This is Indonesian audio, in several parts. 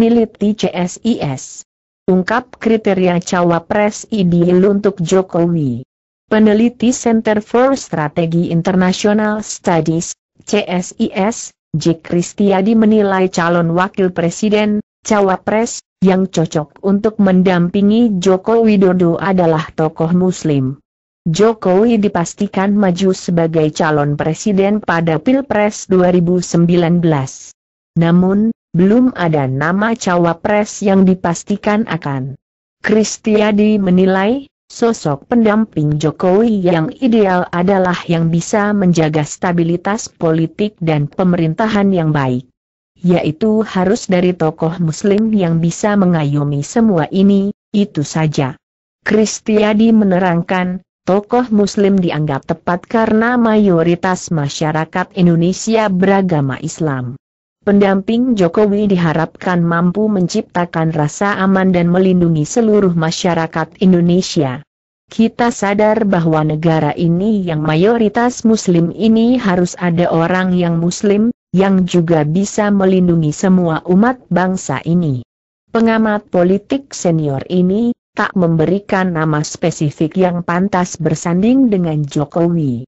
meneliti CSIS. Ungkap kriteria cawapres ideal untuk Jokowi. Peneliti Center for Strategy International Studies, CSIS, J. Kristiadi menilai calon wakil presiden, cawapres, yang cocok untuk mendampingi Joko Widodo adalah tokoh muslim. Jokowi dipastikan maju sebagai calon presiden pada Pilpres 2019. Namun, belum ada nama cawapres yang dipastikan akan. Kristiadi menilai, sosok pendamping Jokowi yang ideal adalah yang bisa menjaga stabilitas politik dan pemerintahan yang baik. Yaitu harus dari tokoh muslim yang bisa mengayomi semua ini, itu saja. Kristiadi menerangkan, tokoh muslim dianggap tepat karena mayoritas masyarakat Indonesia beragama Islam pendamping Jokowi diharapkan mampu menciptakan rasa aman dan melindungi seluruh masyarakat Indonesia. Kita sadar bahwa negara ini yang mayoritas Muslim ini harus ada orang yang Muslim, yang juga bisa melindungi semua umat bangsa ini. Pengamat politik senior ini tak memberikan nama spesifik yang pantas bersanding dengan Jokowi.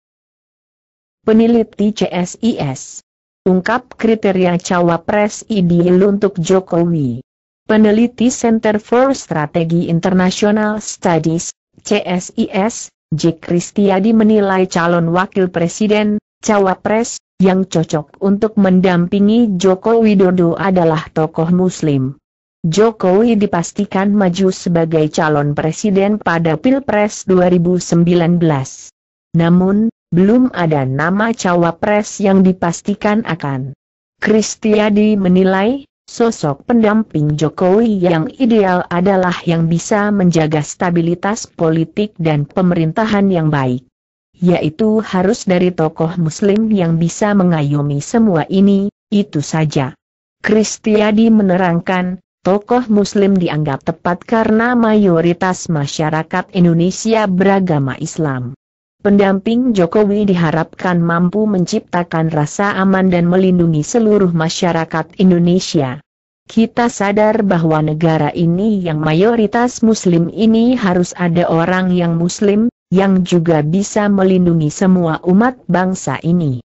Peneliti CSIS ungkap kriteria cawapres ideal untuk Jokowi. Peneliti Center for Strategy International Studies, CSIS, J. Kristiadi menilai calon wakil presiden, cawapres, yang cocok untuk mendampingi Joko Widodo adalah tokoh muslim. Jokowi dipastikan maju sebagai calon presiden pada Pilpres 2019. Namun, belum ada nama cawapres yang dipastikan akan. Kristiadi menilai, sosok pendamping Jokowi yang ideal adalah yang bisa menjaga stabilitas politik dan pemerintahan yang baik. Yaitu harus dari tokoh muslim yang bisa mengayomi semua ini, itu saja. Kristiadi menerangkan, tokoh muslim dianggap tepat karena mayoritas masyarakat Indonesia beragama Islam. Pendamping Jokowi diharapkan mampu menciptakan rasa aman dan melindungi seluruh masyarakat Indonesia. Kita sadar bahwa negara ini yang mayoritas Muslim ini harus ada orang yang Muslim, yang juga bisa melindungi semua umat bangsa ini.